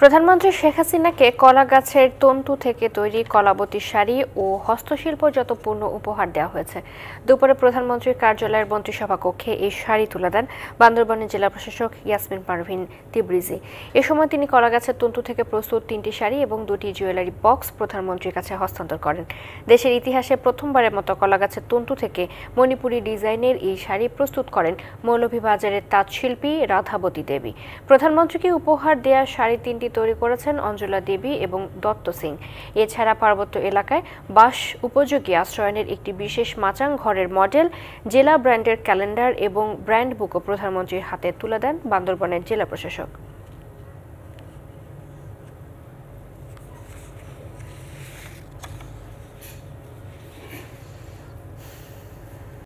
প্রধানমন্ত্রী শেখ হাসিনাকে কলা গাছের তন্তু থেকে তৈরি কলাবতী শাড়ি ও হস্তশিল্প যত পূর্ণ উপহার দেওয়া হয়েছে দুপুরে প্রধানমন্ত্রীর কার্যালয়ের মন্ত্রিসভা কক্ষে এই শাড়ি তুলে দেন বান্দরবানের জেলা প্রশাসক ইয়াসমিন পারভিন তিব্রিজি এ সময় তিনি কলা গাছের তন্তু থেকে প্রস্তুত তিনটি শাড়ি এবং দুটি জুয়েলারি বক্স প্রধানমন্ত্রীর কাছে হস্তান্তর করেন দেশের ইতিহাসে প্রথমবারের মতো কলা গাছের তন্তু থেকে মণিপুরি ডিজাইনের এই শাড়ি প্রস্তুত করেন মৌলভীবাজারের তাঁতশিল্পী রাধাবতী দেবী প্রধানমন্ত্রীকে উপহার দেওয়া শাড়ি তিনটি সড়কটি তৈরি করেছেন অঞ্জলা দেবী এবং দত্ত সিং এছাড়া পার্বত্য এলাকায় বাস উপযোগী আশ্রয়নের একটি বিশেষ মাচাং ঘরের মডেল জেলা ব্র্যান্ডের ক্যালেন্ডার এবং ব্র্যান্ড বুকও প্রধানমন্ত্রীর হাতে তুলে দেন বান্দরবনের জেলা প্রশাসক